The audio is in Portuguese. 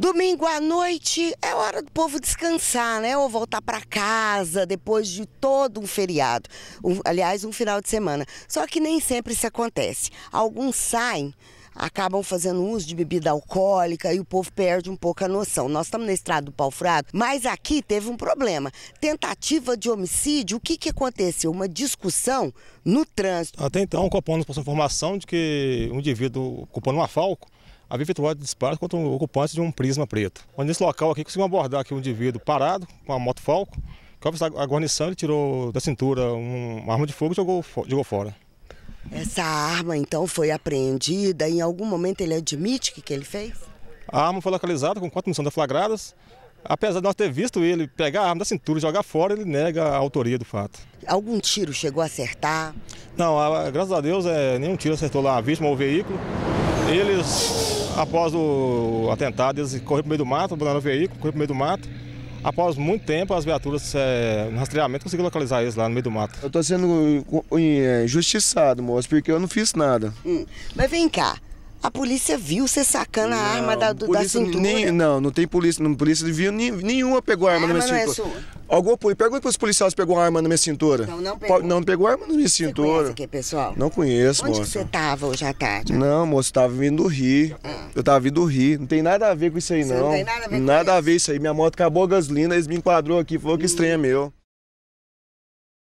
Domingo à noite é hora do povo descansar, né? Ou voltar para casa depois de todo um feriado, um, aliás, um final de semana. Só que nem sempre isso acontece. Alguns saem, acabam fazendo uso de bebida alcoólica e o povo perde um pouco a noção. Nós estamos na estrada do pau mas aqui teve um problema. Tentativa de homicídio, o que, que aconteceu? Uma discussão no trânsito. Até então, o Copom nos passou informação de que um indivíduo ocupando uma falco havia efetuado disparos contra um ocupante de um prisma preto. Onde nesse local aqui conseguimos abordar aqui um indivíduo parado com a moto Falco, que a guarnição ele tirou da cintura uma arma de fogo e jogou, jogou fora. Essa arma então foi apreendida em algum momento ele admite que, que ele fez? A arma foi localizada com quatro munições deflagradas. Apesar de nós ter visto ele pegar a arma da cintura e jogar fora, ele nega a autoria do fato. Algum tiro chegou a acertar? Não, graças a Deus, é, nenhum tiro acertou lá a vítima ou o veículo. Eles, após o atentado, eles correram para meio do mato, abandonaram o veículo, correram para meio do mato. Após muito tempo, as viaturas é, no rastreamento conseguiram localizar eles lá no meio do mato. Eu estou sendo eh, injustiçado, moço, porque eu não fiz nada. Hum, mas vem cá, a polícia viu você sacando não, a arma da, do, da cintura? Nem, não, não tem polícia. Não, polícia viu nem, nenhuma pegou a arma, a arma na minha não é cintura. É sua. Algum, pergunta para os policiais se pegou a arma na minha cintura. Não, não pegou. Não pegou a arma na minha cintura. Você aqui, pessoal? Não conheço, Onde moça. Onde você estava hoje à tarde? Não, moço, estava vindo do Rio. Ah. Eu estava vindo do Rio. Não tem nada a ver com isso aí, não. Você não tem nada a ver com Nada isso. a ver isso aí. Minha moto acabou a gasolina, eles me enquadrou aqui, falou que hum. É meu.